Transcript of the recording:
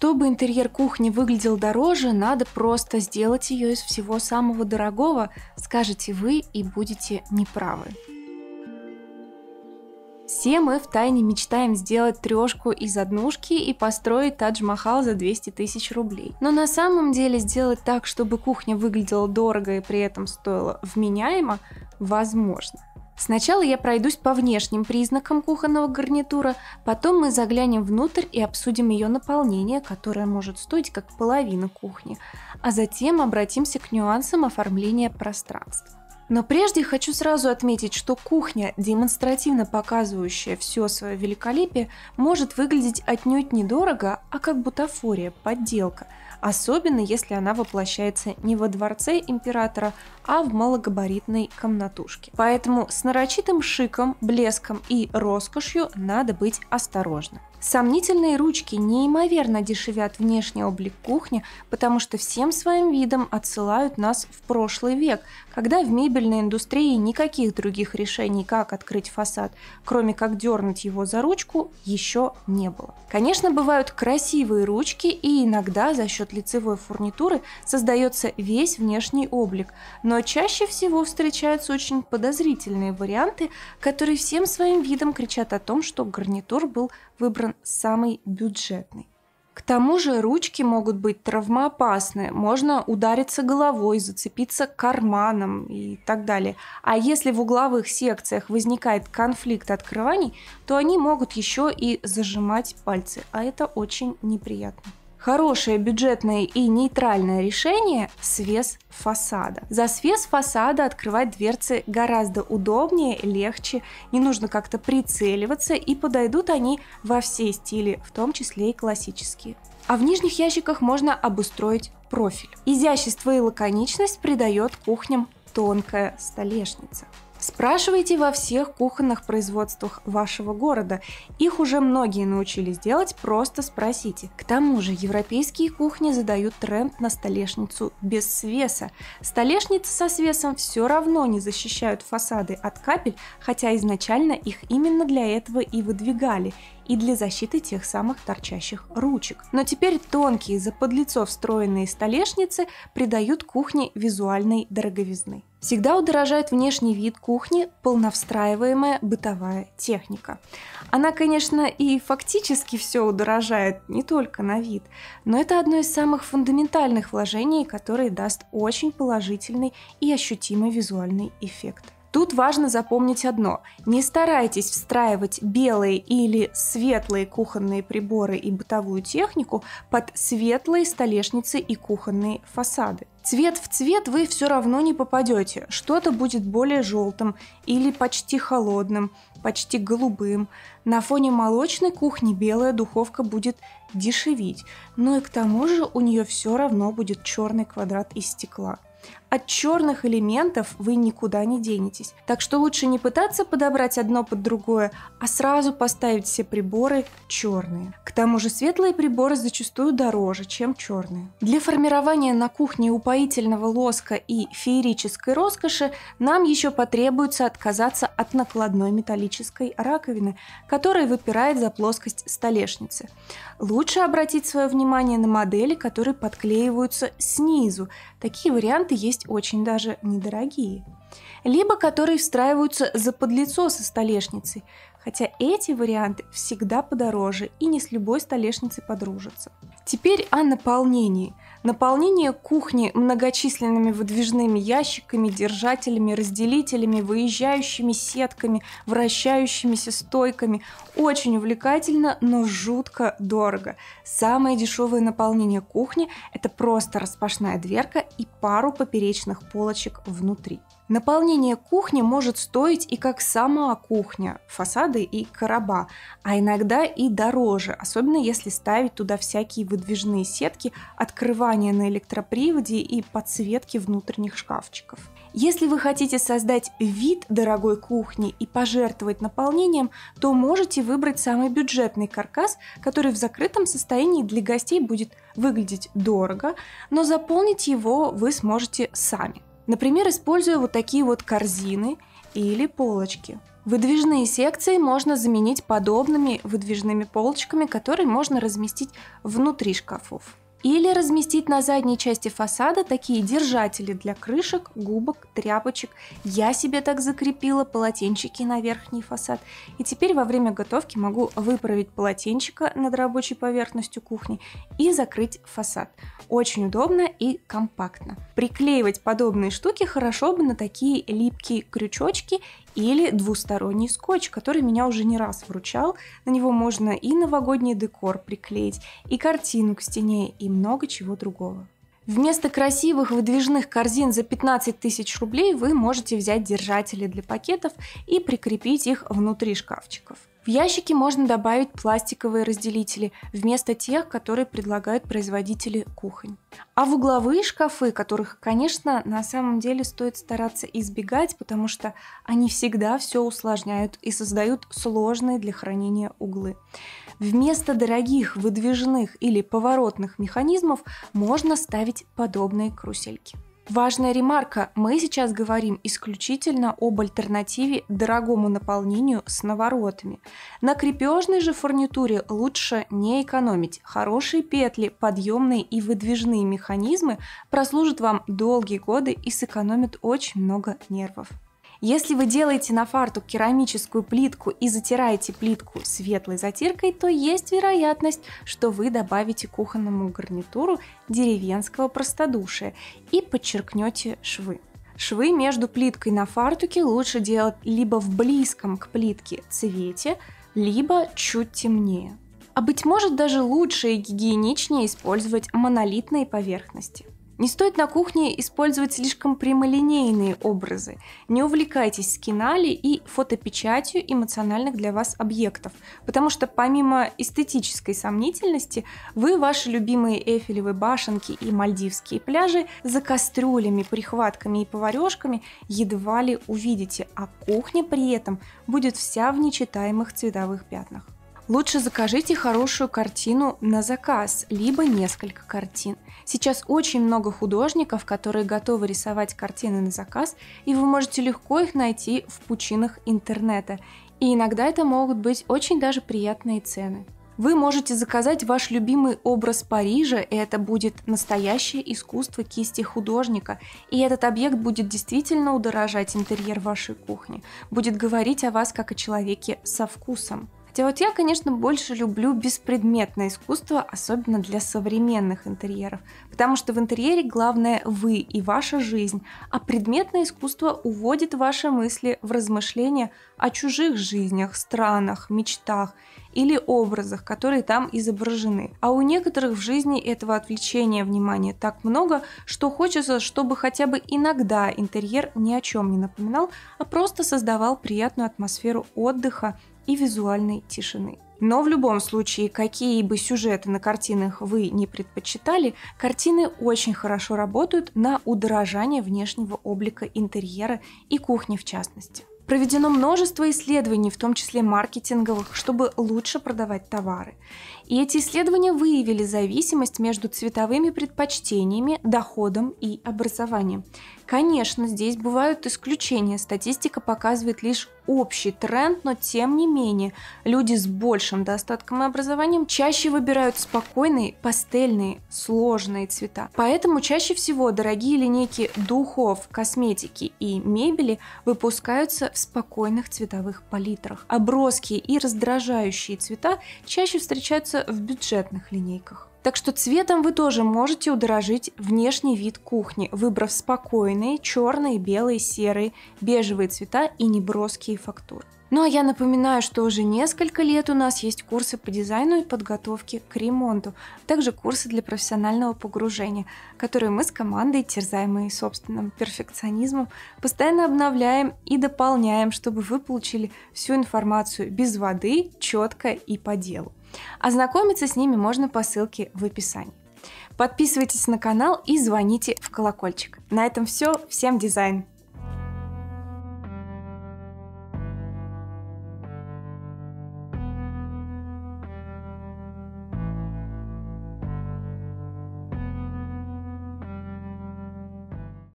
Чтобы интерьер кухни выглядел дороже, надо просто сделать ее из всего самого дорогого, скажете вы и будете неправы. Все мы в тайне мечтаем сделать трешку из однушки и построить Тадж-Махал за 200 тысяч рублей. Но на самом деле сделать так, чтобы кухня выглядела дорого и при этом стоила вменяемо, возможно. Сначала я пройдусь по внешним признакам кухонного гарнитура, потом мы заглянем внутрь и обсудим ее наполнение, которое может стоить как половина кухни, а затем обратимся к нюансам оформления пространства. Но прежде хочу сразу отметить, что кухня, демонстративно показывающая все свое великолепие, может выглядеть отнюдь недорого, а как бутафория, подделка – особенно если она воплощается не во дворце императора, а в малогабаритной комнатушке. Поэтому с нарочитым шиком, блеском и роскошью надо быть осторожным. Сомнительные ручки неимоверно дешевят внешний облик кухни, потому что всем своим видом отсылают нас в прошлый век, когда в мебельной индустрии никаких других решений, как открыть фасад, кроме как дернуть его за ручку, еще не было. Конечно, бывают красивые ручки, и иногда за счет от лицевой фурнитуры создается весь внешний облик, но чаще всего встречаются очень подозрительные варианты, которые всем своим видом кричат о том, что гарнитур был выбран самый бюджетный. К тому же ручки могут быть травмоопасны, можно удариться головой, зацепиться карманом и так далее. А если в угловых секциях возникает конфликт открываний, то они могут еще и зажимать пальцы, а это очень неприятно хорошее бюджетное и нейтральное решение – свес фасада. За свес фасада открывать дверцы гораздо удобнее, легче, не нужно как-то прицеливаться и подойдут они во все стили, в том числе и классические. А в нижних ящиках можно обустроить профиль. Изящество и лаконичность придает кухням тонкая столешница. Спрашивайте во всех кухонных производствах вашего города. Их уже многие научились делать, просто спросите. К тому же европейские кухни задают тренд на столешницу без свеса. Столешницы со свесом все равно не защищают фасады от капель, хотя изначально их именно для этого и выдвигали и для защиты тех самых торчащих ручек. Но теперь тонкие, заподлицо встроенные столешницы придают кухне визуальной дороговизны. Всегда удорожает внешний вид кухни полновстраиваемая бытовая техника. Она, конечно, и фактически все удорожает, не только на вид, но это одно из самых фундаментальных вложений, которое даст очень положительный и ощутимый визуальный эффект. Тут важно запомнить одно. Не старайтесь встраивать белые или светлые кухонные приборы и бытовую технику под светлые столешницы и кухонные фасады. Цвет в цвет вы все равно не попадете. Что-то будет более желтым или почти холодным, почти голубым. На фоне молочной кухни белая духовка будет дешевить. Ну и к тому же у нее все равно будет черный квадрат из стекла. От черных элементов вы никуда не денетесь. Так что лучше не пытаться подобрать одно под другое, а сразу поставить все приборы черные. К тому же светлые приборы зачастую дороже, чем черные. Для формирования на кухне упоительного лоска и феерической роскоши нам еще потребуется отказаться от накладной металлической раковины, которая выпирает за плоскость столешницы. Лучше обратить свое внимание на модели, которые подклеиваются снизу. Такие варианты есть есть очень даже недорогие. Либо которые встраиваются за подлицо со столешницей, хотя эти варианты всегда подороже и не с любой столешницей подружатся. Теперь о наполнении. Наполнение кухни многочисленными выдвижными ящиками, держателями, разделителями, выезжающими сетками, вращающимися стойками очень увлекательно, но жутко дорого. Самое дешевое наполнение кухни – это просто распашная дверка и пару поперечных полочек внутри. Наполнение кухни может стоить и как сама кухня, фасады и короба, а иногда и дороже, особенно если ставить туда всякие выдвижные выдвижные сетки, открывание на электроприводе и подсветки внутренних шкафчиков. Если вы хотите создать вид дорогой кухни и пожертвовать наполнением, то можете выбрать самый бюджетный каркас, который в закрытом состоянии для гостей будет выглядеть дорого, но заполнить его вы сможете сами. Например, используя вот такие вот корзины или полочки – Выдвижные секции можно заменить подобными выдвижными полочками, которые можно разместить внутри шкафов. Или разместить на задней части фасада такие держатели для крышек, губок, тряпочек. Я себе так закрепила полотенчики на верхний фасад. И теперь во время готовки могу выправить полотенчика над рабочей поверхностью кухни и закрыть фасад. Очень удобно и компактно. Приклеивать подобные штуки хорошо бы на такие липкие крючочки или двусторонний скотч, который меня уже не раз вручал. На него можно и новогодний декор приклеить, и картину к стене, и много чего другого. Вместо красивых выдвижных корзин за 15 тысяч рублей вы можете взять держатели для пакетов и прикрепить их внутри шкафчиков. В ящики можно добавить пластиковые разделители вместо тех, которые предлагают производители кухонь. А в угловые шкафы, которых, конечно, на самом деле стоит стараться избегать, потому что они всегда все усложняют и создают сложные для хранения углы. Вместо дорогих выдвижных или поворотных механизмов можно ставить подобные карусельки. Важная ремарка. Мы сейчас говорим исключительно об альтернативе дорогому наполнению с наворотами. На крепежной же фурнитуре лучше не экономить. Хорошие петли, подъемные и выдвижные механизмы прослужат вам долгие годы и сэкономят очень много нервов. Если вы делаете на фартук керамическую плитку и затираете плитку светлой затиркой, то есть вероятность, что вы добавите кухонному гарнитуру деревенского простодушия и подчеркнете швы. Швы между плиткой на фартуке лучше делать либо в близком к плитке цвете, либо чуть темнее. А быть может даже лучше и гигиеничнее использовать монолитные поверхности – не стоит на кухне использовать слишком прямолинейные образы. Не увлекайтесь скинали и фотопечатью эмоциональных для вас объектов, потому что помимо эстетической сомнительности, вы ваши любимые Эфелевы башенки и мальдивские пляжи за кастрюлями, прихватками и поварешками едва ли увидите, а кухня при этом будет вся в нечитаемых цветовых пятнах. Лучше закажите хорошую картину на заказ, либо несколько картин. Сейчас очень много художников, которые готовы рисовать картины на заказ, и вы можете легко их найти в пучинах интернета. И иногда это могут быть очень даже приятные цены. Вы можете заказать ваш любимый образ Парижа, и это будет настоящее искусство кисти художника. И этот объект будет действительно удорожать интерьер вашей кухни, будет говорить о вас как о человеке со вкусом. А вот я, конечно, больше люблю беспредметное искусство, особенно для современных интерьеров, потому что в интерьере главное вы и ваша жизнь, а предметное искусство уводит ваши мысли в размышления о чужих жизнях, странах, мечтах или образах, которые там изображены. А у некоторых в жизни этого отвлечения внимания так много, что хочется, чтобы хотя бы иногда интерьер ни о чем не напоминал, а просто создавал приятную атмосферу отдыха и визуальной тишины. Но в любом случае, какие бы сюжеты на картинах вы не предпочитали, картины очень хорошо работают на удорожание внешнего облика интерьера и кухни в частности. Проведено множество исследований, в том числе маркетинговых, чтобы лучше продавать товары. И эти исследования выявили зависимость между цветовыми предпочтениями, доходом и образованием. Конечно, здесь бывают исключения. Статистика показывает лишь общий тренд, но тем не менее люди с большим достатком и образованием чаще выбирают спокойные, пастельные, сложные цвета. Поэтому чаще всего дорогие линейки духов, косметики и мебели выпускаются в спокойных цветовых палитрах. А и раздражающие цвета чаще встречаются в бюджетных линейках. Так что цветом вы тоже можете удорожить внешний вид кухни, выбрав спокойные черные, белые, серые, бежевые цвета и неброские фактуры. Ну а я напоминаю, что уже несколько лет у нас есть курсы по дизайну и подготовке к ремонту, а также курсы для профессионального погружения, которые мы с командой, терзаемые собственным перфекционизмом, постоянно обновляем и дополняем, чтобы вы получили всю информацию без воды, четко и по делу. Ознакомиться с ними можно по ссылке в описании. Подписывайтесь на канал и звоните в колокольчик. На этом все. Всем дизайн!